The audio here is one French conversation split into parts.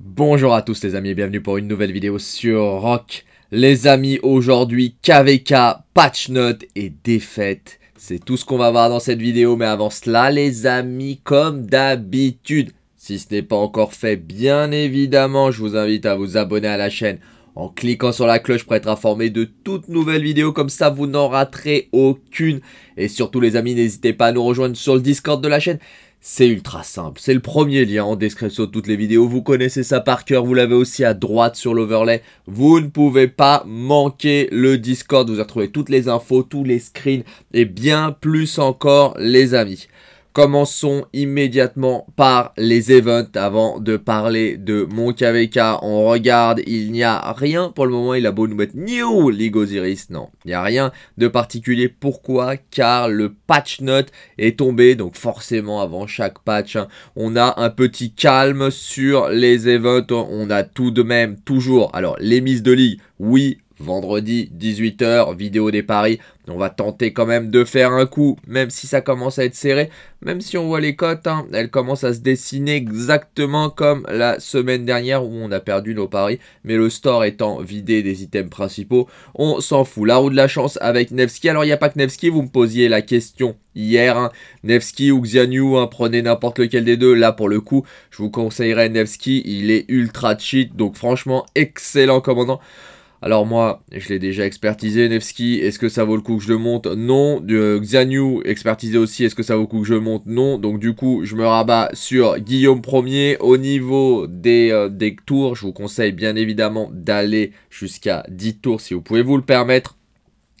Bonjour à tous les amis et bienvenue pour une nouvelle vidéo sur Rock. Les amis, aujourd'hui KVK, patch note et défaite. C'est tout ce qu'on va voir dans cette vidéo, mais avant cela les amis, comme d'habitude, si ce n'est pas encore fait, bien évidemment, je vous invite à vous abonner à la chaîne en cliquant sur la cloche pour être informé de toutes nouvelles vidéos, comme ça vous n'en raterez aucune. Et surtout les amis, n'hésitez pas à nous rejoindre sur le Discord de la chaîne. C'est ultra simple, c'est le premier lien en description de toutes les vidéos, vous connaissez ça par cœur, vous l'avez aussi à droite sur l'overlay, vous ne pouvez pas manquer le Discord, vous y trouvé toutes les infos, tous les screens et bien plus encore les amis. Commençons immédiatement par les events avant de parler de mon KVK. On regarde, il n'y a rien pour le moment. Il a beau nous mettre New League Osiris. Non, il n'y a rien de particulier. Pourquoi Car le patch note est tombé. Donc forcément, avant chaque patch, hein, on a un petit calme sur les events. On a tout de même toujours, alors les mises de ligue, oui, vendredi 18h, vidéo des paris. On va tenter quand même de faire un coup, même si ça commence à être serré, même si on voit les cotes, hein, elles commencent à se dessiner exactement comme la semaine dernière où on a perdu nos paris, mais le store étant vidé des items principaux, on s'en fout. La roue de la chance avec Nevsky, alors il n'y a pas que Nevsky, vous me posiez la question hier, hein. Nevsky ou Xianyu, hein, prenez n'importe lequel des deux, là pour le coup, je vous conseillerais Nevsky, il est ultra cheat, donc franchement, excellent commandant. Alors moi, je l'ai déjà expertisé, Nevsky, est-ce que ça vaut le coup que je le monte Non. Euh, Xanyu, expertisé aussi, est-ce que ça vaut le coup que je le monte Non. Donc du coup, je me rabats sur Guillaume 1er. Au niveau des, euh, des tours, je vous conseille bien évidemment d'aller jusqu'à 10 tours si vous pouvez vous le permettre.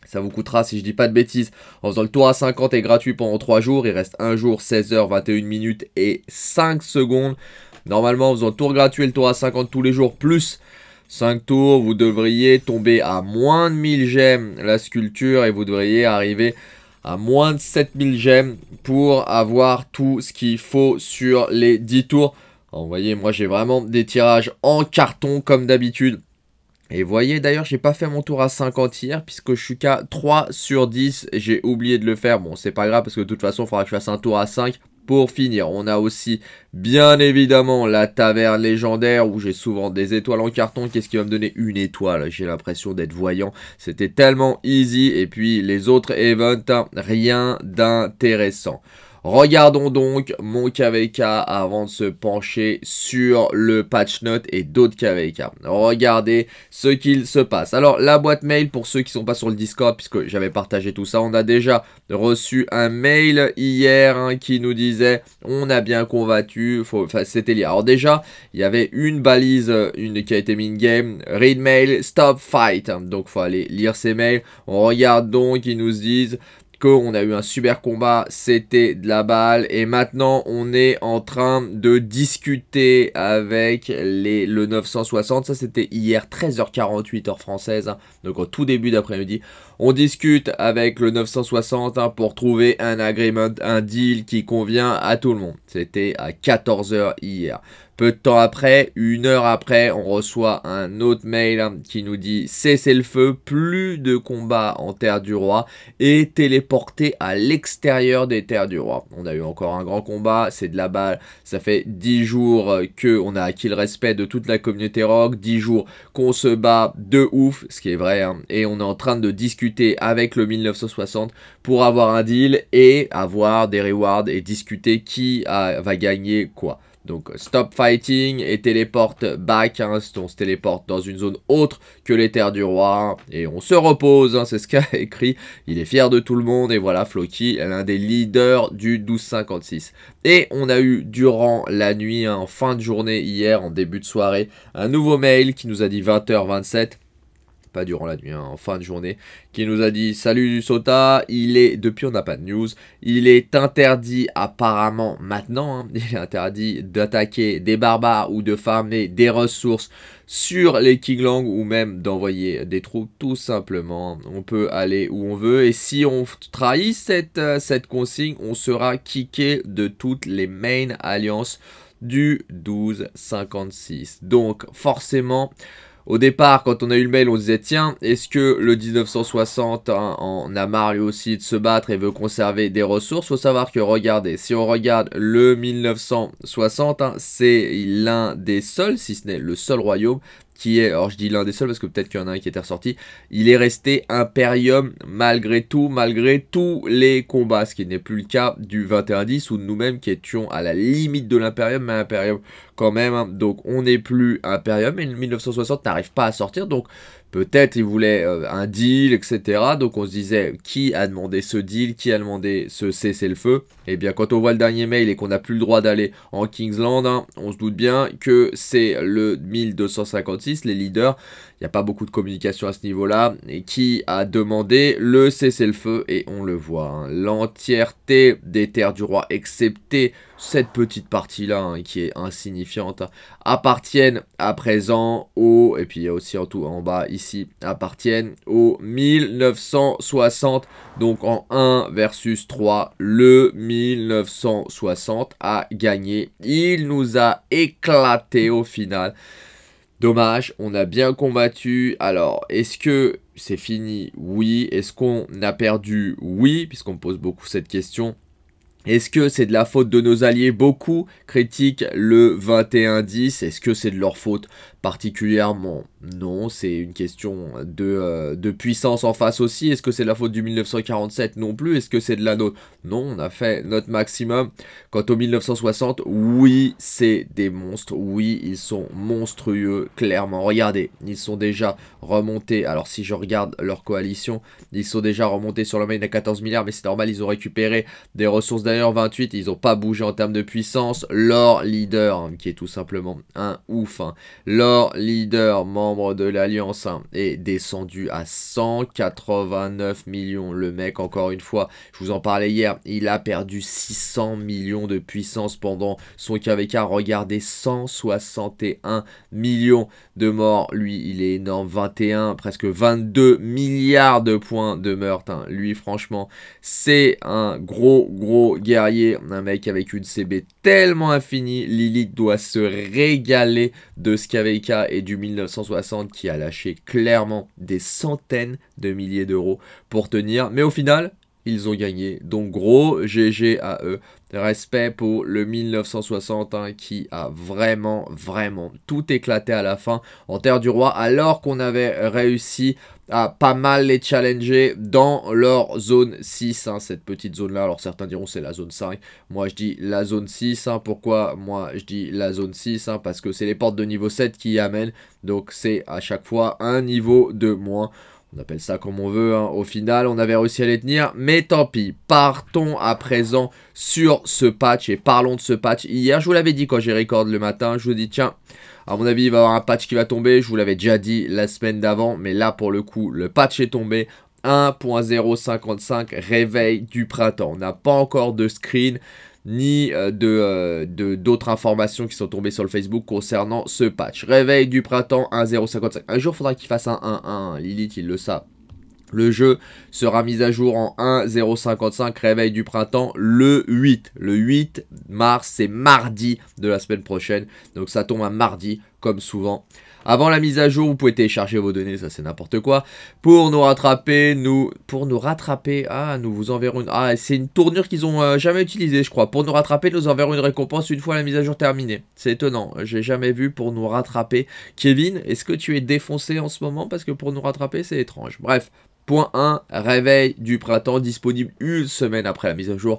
Ça vous coûtera, si je dis pas de bêtises, en faisant le tour à 50 et gratuit pendant 3 jours. Il reste 1 jour, 16h, 21 minutes et 5 secondes. Normalement, en faisant le tour gratuit le tour à 50 tous les jours, plus 5 tours, vous devriez tomber à moins de 1000 gemmes la sculpture et vous devriez arriver à moins de 7000 gemmes pour avoir tout ce qu'il faut sur les 10 tours. vous voyez, moi j'ai vraiment des tirages en carton comme d'habitude. Et vous voyez, d'ailleurs, j'ai pas fait mon tour à 50 hier, puisque je suis qu'à 3 sur 10. J'ai oublié de le faire. Bon, c'est pas grave, parce que de toute façon, il faudra que je fasse un tour à 5 pour finir, on a aussi bien évidemment la taverne légendaire où j'ai souvent des étoiles en carton. Qu'est-ce qui va me donner une étoile J'ai l'impression d'être voyant. C'était tellement easy. Et puis les autres events, hein, rien d'intéressant. Regardons donc mon KVK avant de se pencher sur le patch note et d'autres KVK. Regardez ce qu'il se passe. Alors la boîte mail pour ceux qui ne sont pas sur le Discord puisque j'avais partagé tout ça, on a déjà reçu un mail hier hein, qui nous disait on a bien combattu, c'était lié. Alors déjà il y avait une balise une qui a été mine game, read mail, stop fight. Donc faut aller lire ces mails. On regarde donc ils nous disent qu'on a eu un super combat, c'était de la balle. Et maintenant, on est en train de discuter avec les, le 960. Ça, c'était hier 13h48 heure française, donc au tout début d'après-midi. On discute avec le 960 hein, pour trouver un agreement, un deal qui convient à tout le monde. C'était à 14h hier. Peu de temps après, une heure après, on reçoit un autre mail hein, qui nous dit cessez le feu, plus de combat en terre du roi et téléportez à l'extérieur des terres du roi. On a eu encore un grand combat, c'est de la balle. Ça fait 10 jours euh, que on a acquis le respect de toute la communauté rock, 10 jours qu'on se bat de ouf, ce qui est vrai, hein, et on est en train de discuter avec le 1960 pour avoir un deal et avoir des rewards et discuter qui va gagner quoi. Donc stop fighting et téléporte back, hein. on se téléporte dans une zone autre que les terres du roi, hein, et on se repose, hein, c'est ce qu'a écrit, il est fier de tout le monde, et voilà Floki, l'un des leaders du 1256. Et on a eu durant la nuit, en fin de journée hier, en début de soirée, un nouveau mail qui nous a dit 20h27, pas durant la nuit, hein, en fin de journée, qui nous a dit Salut du Sota, il est, depuis on n'a pas de news, il est interdit apparemment maintenant, hein, il est interdit d'attaquer des barbares ou de farmer des ressources sur les Kinglang ou même d'envoyer des troupes tout simplement. On peut aller où on veut et si on trahit cette, euh, cette consigne, on sera kické de toutes les main alliances du 1256. Donc forcément, au départ, quand on a eu le mail, on disait tiens, est-ce que le 1960 en a marre lui aussi de se battre et veut conserver des ressources Faut savoir que regardez, si on regarde le 1960, hein, c'est l'un des seuls, si ce n'est le seul royaume qui est, alors je dis l'un des seuls parce que peut-être qu'il y en a un qui était ressorti, il est resté Imperium malgré tout, malgré tous les combats, ce qui n'est plus le cas du 21-10 ou nous-mêmes qui étions à la limite de l'Imperium, mais Imperium quand même, hein. donc on n'est plus Imperium et le 1960 n'arrive pas à sortir, donc peut-être il voulait euh, un deal, etc. Donc on se disait qui a demandé ce deal, qui a demandé ce cessez-le-feu et eh bien, quand on voit le dernier mail et qu'on n'a plus le droit d'aller en Kingsland, hein, on se doute bien que c'est le 1256, les leaders. Il n'y a pas beaucoup de communication à ce niveau-là. Et qui a demandé le cessez-le-feu Et on le voit. Hein. L'entièreté des terres du roi, excepté cette petite partie-là hein, qui est insignifiante, appartiennent à présent au, et puis il y a aussi en tout en bas ici, appartiennent au 1960, donc en 1 versus 3, le 1960. 1960 a gagné. Il nous a éclaté au final. Dommage, on a bien combattu. Alors, est-ce que c'est fini Oui. Est-ce qu'on a perdu Oui, puisqu'on me pose beaucoup cette question. Est-ce que c'est de la faute de nos alliés Beaucoup critiquent le 21-10. Est-ce que c'est de leur faute particulièrement non, c'est une question euh, de, puissance en face aussi. Est-ce que c'est de la faute du 1947 non plus Est-ce que c'est de la nôtre Non, on a fait notre maximum. Quant au 1960, oui, c'est des monstres. Oui, ils sont monstrueux, clairement. Regardez, ils sont déjà remontés. Alors si je regarde leur coalition, ils sont déjà remontés sur le main à 14 milliards, mais c'est normal, ils ont récupéré des ressources d'ailleurs 28. Ils n'ont pas bougé en termes de puissance. Leur leader, hein, qui est tout simplement un ouf, hein, leur leader, de l'Alliance hein, est descendu à 189 millions. Le mec, encore une fois, je vous en parlais hier, il a perdu 600 millions de puissance pendant son KVK. Regardez, 161 millions de morts. Lui, il est énorme, 21, presque 22 milliards de points de meurtre. Hein. Lui, franchement, c'est un gros, gros guerrier. Un mec avec une CB tellement infinie. Lilith doit se régaler de ce KVK et du 1960 qui a lâché clairement des centaines de milliers d'euros pour tenir. Mais au final, ils ont gagné. Donc gros GG à eux Respect pour le 1960 hein, qui a vraiment, vraiment tout éclaté à la fin en Terre du Roi alors qu'on avait réussi à pas mal les challenger dans leur zone 6, hein, cette petite zone-là. Alors certains diront c'est la zone 5, moi je dis la zone 6. Hein. Pourquoi moi je dis la zone 6 Parce que c'est les portes de niveau 7 qui y amènent, donc c'est à chaque fois un niveau de moins. On appelle ça comme on veut. Hein. Au final, on avait réussi à les tenir. Mais tant pis. Partons à présent sur ce patch. Et parlons de ce patch. Hier, je vous l'avais dit quand j'ai record le matin. Je vous dis, tiens, à mon avis, il va y avoir un patch qui va tomber. Je vous l'avais déjà dit la semaine d'avant. Mais là, pour le coup, le patch est tombé. 1.055 réveil du printemps. On n'a pas encore de screen ni euh, euh, de, d'autres informations qui sont tombées sur le Facebook concernant ce patch. Réveil du printemps 1.0.55. Un jour, faudra qu'il fasse un 1.1. Lilith, il le sait. Le jeu sera mis à jour en 1.055 réveil du printemps le 8. Le 8 mars, c'est mardi de la semaine prochaine. Donc ça tombe un mardi comme souvent. Avant la mise à jour, vous pouvez télécharger vos données, ça c'est n'importe quoi. Pour nous rattraper, nous, pour nous rattraper, ah, nous vous enverrons une, ah, c'est une tournure qu'ils ont euh, jamais utilisée, je crois. Pour nous rattraper, nous enverrons une récompense une fois la mise à jour terminée. C'est étonnant, j'ai jamais vu pour nous rattraper. Kevin, est-ce que tu es défoncé en ce moment parce que pour nous rattraper, c'est étrange. Bref, point 1, réveil du printemps disponible une semaine après la mise à jour.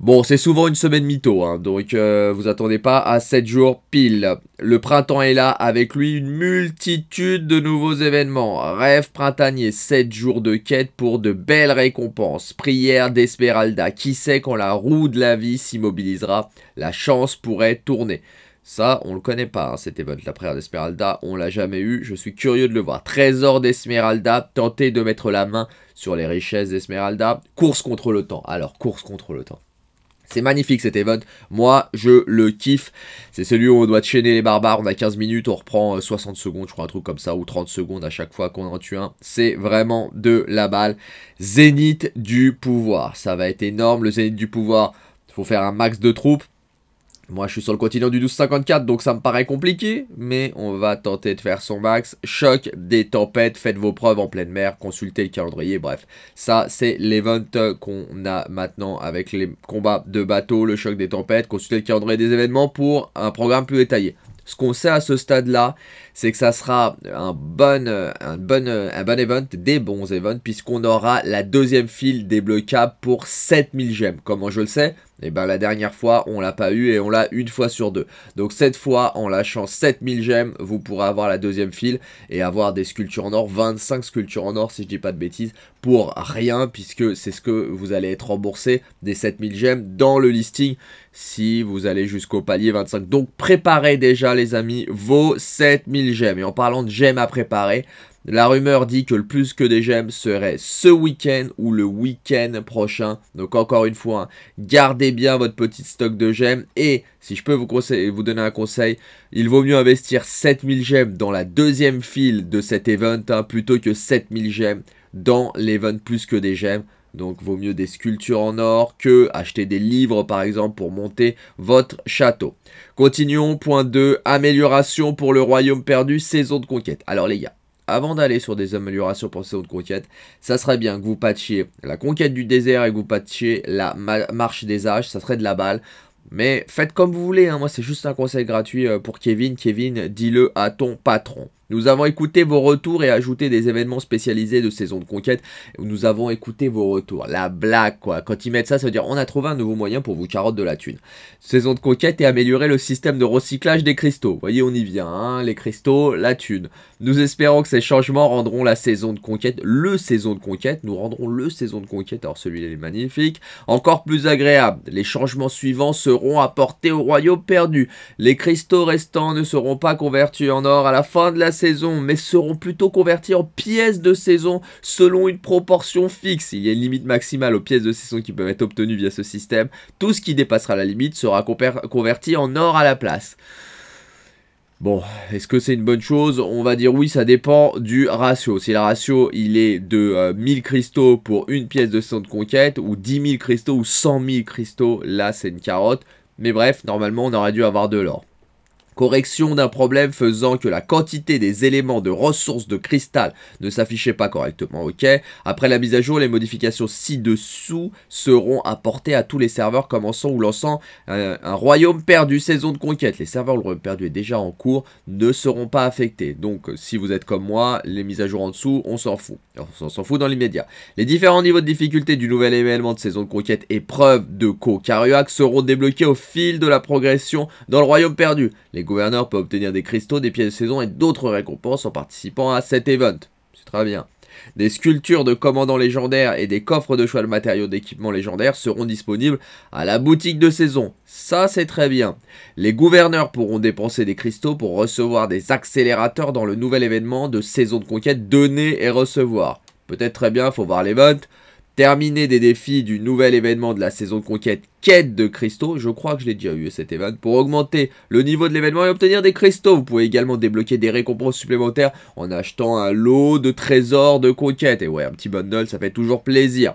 Bon, c'est souvent une semaine mytho, hein, donc euh, vous attendez pas à 7 jours pile. Le printemps est là, avec lui une multitude de nouveaux événements. Rêve printanier, 7 jours de quête pour de belles récompenses. Prière d'Esmeralda, qui sait quand la roue de la vie s'immobilisera, la chance pourrait tourner. Ça, on le connaît pas, hein, cet event, la prière d'Esmeralda, on l'a jamais eu, je suis curieux de le voir. Trésor d'Esmeralda, tenter de mettre la main sur les richesses d'Esmeralda, course contre le temps. Alors, course contre le temps. C'est magnifique cet event, moi je le kiffe, c'est celui où on doit chaîner les barbares, on a 15 minutes, on reprend 60 euh, secondes, je crois un truc comme ça, ou 30 secondes à chaque fois qu'on en tue un, c'est vraiment de la balle. Zénith du pouvoir, ça va être énorme, le zénith du pouvoir, il faut faire un max de troupes, moi, je suis sur le continent du 1254, donc ça me paraît compliqué, mais on va tenter de faire son max. Choc des tempêtes, faites vos preuves en pleine mer, consultez le calendrier, bref. Ça, c'est l'event qu'on a maintenant avec les combats de bateaux, le choc des tempêtes, consultez le calendrier des événements pour un programme plus détaillé. Ce qu'on sait à ce stade-là, c'est que ça sera un bon, euh, un bon, euh, un bon event, des bons events, puisqu'on aura la deuxième file débloquable pour 7000 gemmes. Comment je le sais et eh bien la dernière fois, on l'a pas eu et on l'a une fois sur deux. Donc cette fois, en lâchant 7000 gemmes, vous pourrez avoir la deuxième file et avoir des sculptures en or, 25 sculptures en or si je dis pas de bêtises, pour rien puisque c'est ce que vous allez être remboursé des 7000 gemmes dans le listing si vous allez jusqu'au palier 25. Donc préparez déjà les amis vos 7000 gemmes. Et en parlant de gemmes à préparer, la rumeur dit que le plus que des gemmes serait ce week-end ou le week-end prochain. Donc encore une fois, hein, gardez bien votre petit stock de gemmes. Et si je peux vous, conseiller, vous donner un conseil, il vaut mieux investir 7000 gemmes dans la deuxième file de cet event hein, plutôt que 7000 gemmes dans l'event plus que des gemmes. Donc vaut mieux des sculptures en or que acheter des livres par exemple pour monter votre château. Continuons, point 2, amélioration pour le royaume perdu, saison de conquête. Alors les gars, avant d'aller sur des améliorations pour saison de conquête, ça serait bien que vous patchiez la conquête du désert et que vous patchiez la marche des âges, ça serait de la balle. Mais faites comme vous voulez, hein. moi c'est juste un conseil gratuit euh, pour Kevin. Kevin, dis-le à ton patron. Nous avons écouté vos retours et ajouté des événements spécialisés de saison de conquête. Nous avons écouté vos retours. La blague, quoi. Quand ils mettent ça, ça veut dire on a trouvé un nouveau moyen pour vous carotte de la thune. Saison de conquête et améliorer le système de recyclage des cristaux. Voyez, on y vient, hein, Les cristaux, la thune. Nous espérons que ces changements rendront la saison de conquête, le saison de conquête, nous rendrons le saison de conquête, alors celui-là est magnifique, encore plus agréable. Les changements suivants seront apportés au royaume perdu. Les cristaux restants ne seront pas convertis en or à la fin de la saison, mais seront plutôt convertis en pièces de saison selon une proportion fixe. Il y a une limite maximale aux pièces de saison qui peuvent être obtenues via ce système. Tout ce qui dépassera la limite sera converti en or à la place. Bon, est-ce que c'est une bonne chose On va dire oui, ça dépend du ratio. Si le ratio, il est de 1000 euh, cristaux pour une pièce de saison de conquête, ou 10 000 cristaux, ou 100 000 cristaux, là c'est une carotte. Mais bref, normalement on aurait dû avoir de l'or correction d'un problème faisant que la quantité des éléments de ressources de cristal ne s'affichait pas correctement, ok Après la mise à jour, les modifications ci-dessous seront apportées à tous les serveurs commençant ou lançant un, royaume perdu, saison de conquête. Les serveurs le royaume perdu est déjà en cours, ne seront pas affectés. Donc, si vous êtes comme moi, les mises à jour en dessous, on s'en fout. On s'en fout dans l'immédiat. Les différents niveaux de difficulté du nouvel événement de saison de conquête épreuve de co seront débloqués au fil de la progression dans le royaume perdu. Les Gouverneur gouverneurs peuvent obtenir des cristaux, des pièces de saison et d'autres récompenses en participant à cet event. C'est très bien. Des sculptures de commandants légendaires et des coffres de choix de matériaux d'équipement légendaires seront disponibles à la boutique de saison. Ça, c'est très bien. Les gouverneurs pourront dépenser des cristaux pour recevoir des accélérateurs dans le nouvel événement de saison de conquête donner et recevoir. Peut-être très bien, faut voir l'event. Terminer des défis du nouvel événement de la saison de conquête de cristaux, je crois que je l'ai déjà eu cet event, pour augmenter le niveau de l'événement et obtenir des cristaux. Vous pouvez également débloquer des récompenses supplémentaires en achetant un lot de trésors de conquête. Et ouais, un petit bundle, ça fait toujours plaisir.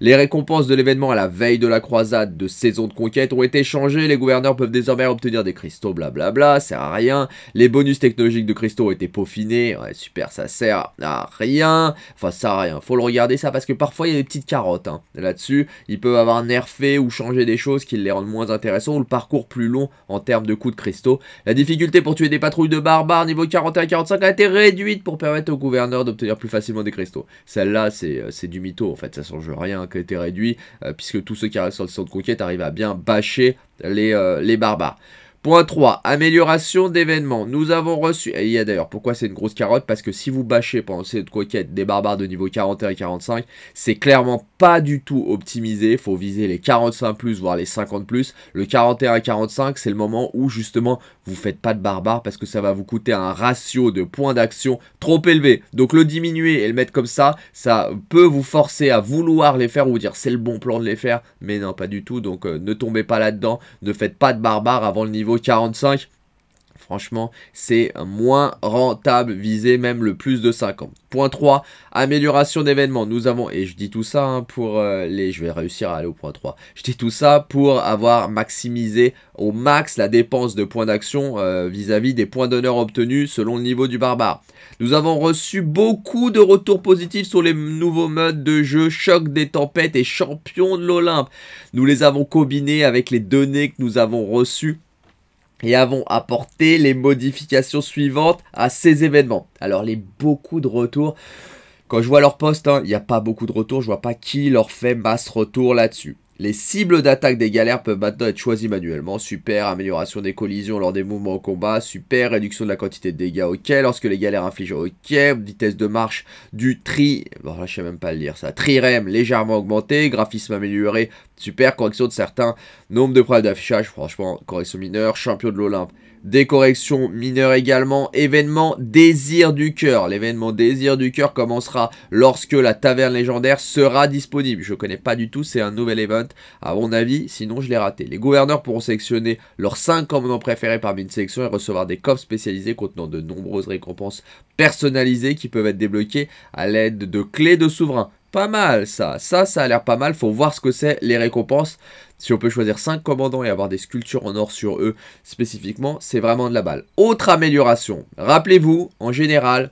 Les récompenses de l'événement à la veille de la croisade de saison de conquête ont été changées. Les gouverneurs peuvent désormais obtenir des cristaux, blablabla, sert à rien. Les bonus technologiques de cristaux ont été peaufinés. Ouais, super, ça sert à rien. Enfin, ça sert à rien. Faut le regarder ça parce que parfois il y a des petites carottes hein, là-dessus. Ils peuvent avoir nerfé ou changé des des choses qui les rendent moins intéressants ou le parcours plus long en termes de coups de cristaux. La difficulté pour tuer des patrouilles de barbares niveau 41-45 a été réduite pour permettre au gouverneur d'obtenir plus facilement des cristaux. Celle-là, c'est euh, du mytho en fait, ça change rien qui a été réduit, euh, puisque tous ceux qui restent sur le centre conquête arrivent à bien bâcher les, euh, les barbares. Point 3, amélioration d'événements. Nous avons reçu... Et il y a d'ailleurs, pourquoi c'est une grosse carotte Parce que si vous bâchez pendant cette coquette des barbares de niveau 41 et 45, c'est clairement pas du tout optimisé. Il faut viser les 45+, plus, voire les 50+. Plus. Le 41 et 45, c'est le moment où justement, vous faites pas de barbares parce que ça va vous coûter un ratio de points d'action trop élevé. Donc le diminuer et le mettre comme ça, ça peut vous forcer à vouloir les faire ou dire c'est le bon plan de les faire. Mais non, pas du tout. Donc euh, ne tombez pas là-dedans. Ne faites pas de barbares avant le niveau 45, franchement, c'est moins rentable visé même le plus de 50. Point 3, amélioration d'événements. Nous avons, et je dis tout ça hein, pour euh, les... Je vais réussir à aller au point 3. Je dis tout ça pour avoir maximisé au max la dépense de points d'action euh, vis-à-vis -vis des points d'honneur obtenus selon le niveau du barbare. Nous avons reçu beaucoup de retours positifs sur les nouveaux modes de jeu Choc des tempêtes et Champion de l'Olympe. Nous les avons combinés avec les données que nous avons reçues et avons apporté les modifications suivantes à ces événements. Alors les beaucoup de retours. Quand je vois leur poste, hein, il n'y a pas beaucoup de retours, je vois pas qui leur fait masse retour là-dessus. Les cibles d'attaque des galères peuvent maintenant être choisies manuellement. Super, amélioration des collisions lors des mouvements au combat. Super, réduction de la quantité de dégâts. Ok, lorsque les galères infligent. Ok, vitesse de marche du tri. Bon, là, je sais même pas le lire ça. Trirem légèrement augmenté. Graphisme amélioré. Super, correction de certains. Nombre de problèmes d'affichage. Franchement, correction mineure. Champion de l'Olympe. Des corrections mineures également. Événement Désir du Cœur. L'événement Désir du Cœur commencera lorsque la taverne légendaire sera disponible. Je ne connais pas du tout, c'est un nouvel event à mon avis, sinon je l'ai raté. Les gouverneurs pourront sélectionner leurs 5 commandants préférés parmi une sélection et recevoir des coffres spécialisés contenant de nombreuses récompenses personnalisées qui peuvent être débloquées à l'aide de clés de souverains pas mal ça. Ça, ça a l'air pas mal. Faut voir ce que c'est les récompenses. Si on peut choisir 5 commandants et avoir des sculptures en or sur eux spécifiquement, c'est vraiment de la balle. Autre amélioration. Rappelez-vous, en général,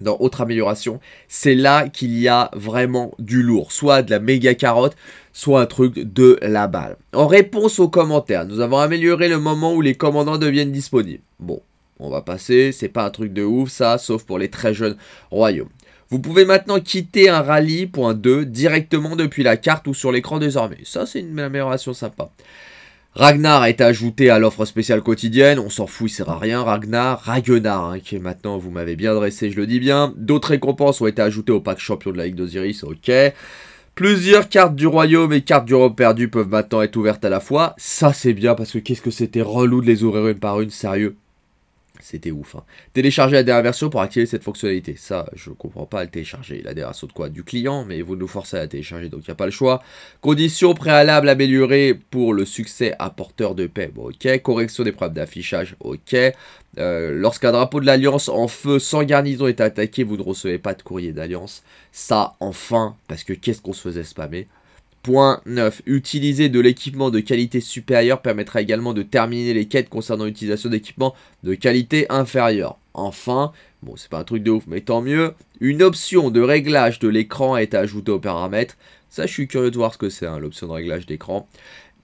dans autre amélioration, c'est là qu'il y a vraiment du lourd, soit de la méga carotte, soit un truc de la balle. En réponse aux commentaires, nous avons amélioré le moment où les commandants deviennent disponibles. Bon, on va passer, c'est pas un truc de ouf ça, sauf pour les très jeunes royaumes. Vous pouvez maintenant quitter un rallye 2 directement depuis la carte ou sur l'écran désormais. Ça, c'est une amélioration sympa. Ragnar est ajouté à l'offre spéciale quotidienne, on s'en fout, il sert à rien, Ragnar, Ragnar, hein, qui est maintenant, vous m'avez bien dressé, je le dis bien. D'autres récompenses ont été ajoutées au pack champion de la Ligue d'Osiris, ok. Plusieurs cartes du royaume et cartes du royaume perdu peuvent maintenant être ouvertes à la fois. Ça c'est bien parce que qu'est-ce que c'était relou de les ouvrir une par une, sérieux. C'était ouf. Hein. Télécharger la dernière version pour activer cette fonctionnalité. Ça, je ne comprends pas le télécharger. La dernière version de quoi Du client, mais vous nous forcez à la télécharger, donc il n'y a pas le choix. Conditions préalable améliorée pour le succès apporteur de paix. Bon, ok. Correction des preuves d'affichage. Ok. Euh, lorsqu'un drapeau de l'Alliance en feu sans garnison est attaqué, vous ne recevez pas de courrier d'Alliance. Ça, enfin, parce que qu'est-ce qu'on se faisait spammer Point 9. Utiliser de l'équipement de qualité supérieure permettra également de terminer les quêtes concernant l'utilisation d'équipements de qualité inférieure. Enfin, bon c'est pas un truc de ouf mais tant mieux, une option de réglage de l'écran est ajoutée aux paramètres. Ça je suis curieux de voir ce que c'est hein, l'option de réglage d'écran.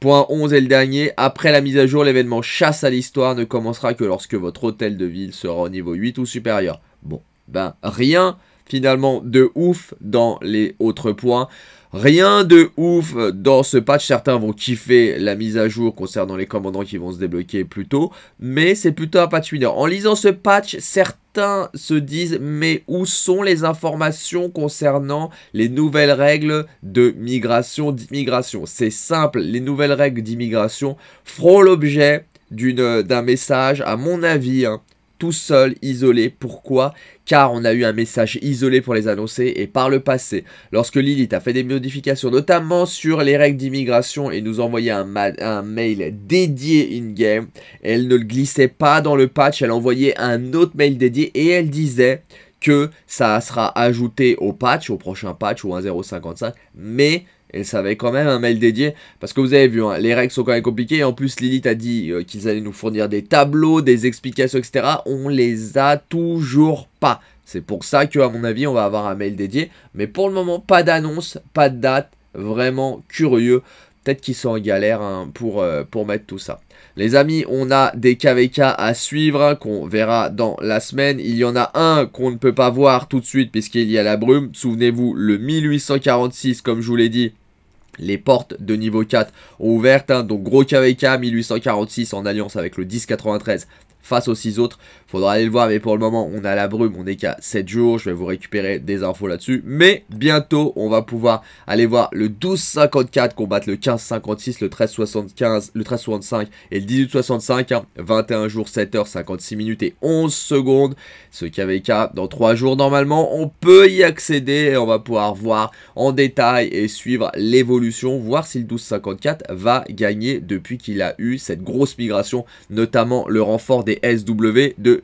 Point 11 et le dernier, après la mise à jour, l'événement chasse à l'histoire ne commencera que lorsque votre hôtel de ville sera au niveau 8 ou supérieur. Bon, ben rien finalement de ouf dans les autres points. Rien de ouf dans ce patch, certains vont kiffer la mise à jour concernant les commandants qui vont se débloquer plus tôt, mais c'est plutôt un patch mineur. En lisant ce patch, certains se disent mais où sont les informations concernant les nouvelles règles de migration, d'immigration C'est simple, les nouvelles règles d'immigration feront l'objet d'un message, à mon avis, hein, tout seul, isolé. Pourquoi Car on a eu un message isolé pour les annoncer et par le passé, lorsque Lilith a fait des modifications, notamment sur les règles d'immigration et nous envoyait un, mail dédié in-game, elle ne le glissait pas dans le patch, elle envoyait un autre mail dédié et elle disait que ça sera ajouté au patch, au prochain patch, ou 1.055, mais et ça avait quand même un mail dédié. Parce que vous avez vu, hein, les règles sont quand même compliquées. Et en plus, Lilith a dit euh, qu'ils allaient nous fournir des tableaux, des explications, etc. On les a toujours pas. C'est pour ça que, à mon avis, on va avoir un mail dédié. Mais pour le moment, pas d'annonce, pas de date. Vraiment curieux. Peut-être qu'ils sont en galère hein, pour, euh, pour mettre tout ça. Les amis, on a des KVK à suivre hein, qu'on verra dans la semaine. Il y en a un qu'on ne peut pas voir tout de suite puisqu'il y a la brume. Souvenez-vous, le 1846, comme je vous l'ai dit, les portes de niveau 4 ont ouvertes, hein. donc gros KVK 1846 en alliance avec le 1093 face aux 6 autres. Faudra aller le voir, mais pour le moment, on a la brume, on est qu'à 7 jours. Je vais vous récupérer des infos là-dessus. Mais bientôt, on va pouvoir aller voir le 12-54 combattre le 15-56, le 13 75, le 13 13-65 et le 18-65. 21 hein. jours, 7 h 56 minutes et 11 secondes. Ce avait qu'à dans 3 jours normalement, on peut y accéder et on va pouvoir voir en détail et suivre l'évolution, voir si le 12-54 va gagner depuis qu'il a eu cette grosse migration, notamment le renfort des SW de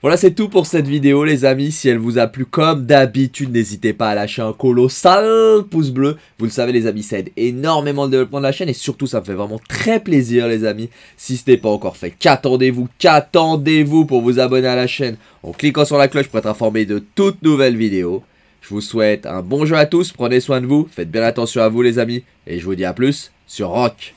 voilà, c'est tout pour cette vidéo, les amis. Si elle vous a plu, comme d'habitude, n'hésitez pas à lâcher un colossal pouce bleu. Vous le savez, les amis, ça aide énormément le développement de la chaîne et surtout, ça me fait vraiment très plaisir, les amis. Si ce n'est pas encore fait, qu'attendez-vous Qu'attendez-vous pour vous abonner à la chaîne en cliquant sur la cloche pour être informé de toutes nouvelles vidéos Je vous souhaite un bon jeu à tous, prenez soin de vous, faites bien attention à vous, les amis, et je vous dis à plus sur Rock.